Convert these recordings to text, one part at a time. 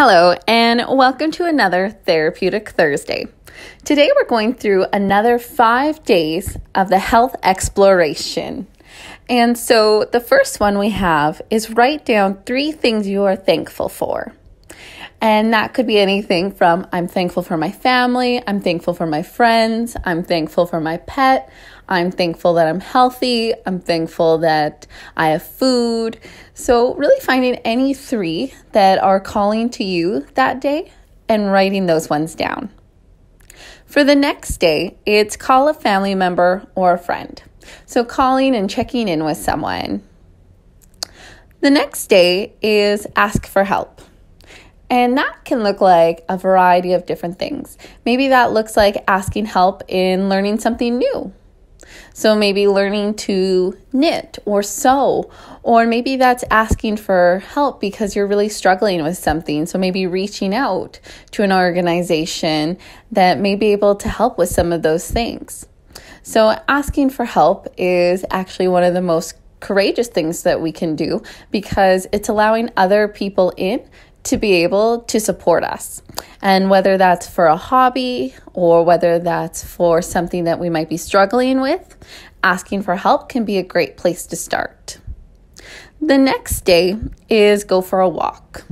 Hello, and welcome to another Therapeutic Thursday. Today, we're going through another five days of the health exploration. And so, the first one we have is write down three things you are thankful for. And that could be anything from I'm thankful for my family, I'm thankful for my friends, I'm thankful for my pet, I'm thankful that I'm healthy, I'm thankful that I have food. So, really finding any three that are calling to you that day and writing those ones down. For the next day, it's call a family member or a friend. So, calling and checking in with someone. The next day is ask for help. And that can look like a variety of different things. Maybe that looks like asking help in learning something new. So maybe learning to knit or sew, or maybe that's asking for help because you're really struggling with something. So maybe reaching out to an organization that may be able to help with some of those things. So asking for help is actually one of the most courageous things that we can do because it's allowing other people in to be able to support us. And whether that's for a hobby or whether that's for something that we might be struggling with, asking for help can be a great place to start. The next day is go for a walk.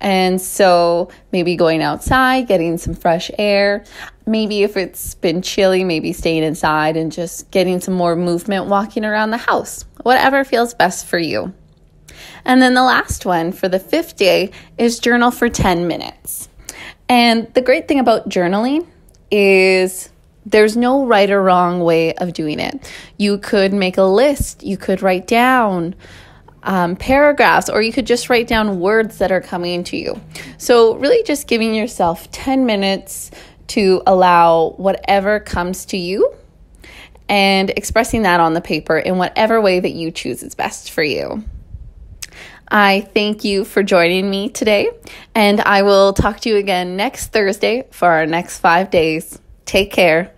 And so maybe going outside, getting some fresh air. Maybe if it's been chilly, maybe staying inside and just getting some more movement, walking around the house. Whatever feels best for you. And then the last one for the fifth day is journal for 10 minutes. And the great thing about journaling is there's no right or wrong way of doing it. You could make a list, you could write down um, paragraphs, or you could just write down words that are coming to you. So, really, just giving yourself 10 minutes to allow whatever comes to you and expressing that on the paper in whatever way that you choose is best for you. I thank you for joining me today, and I will talk to you again next Thursday for our next five days. Take care.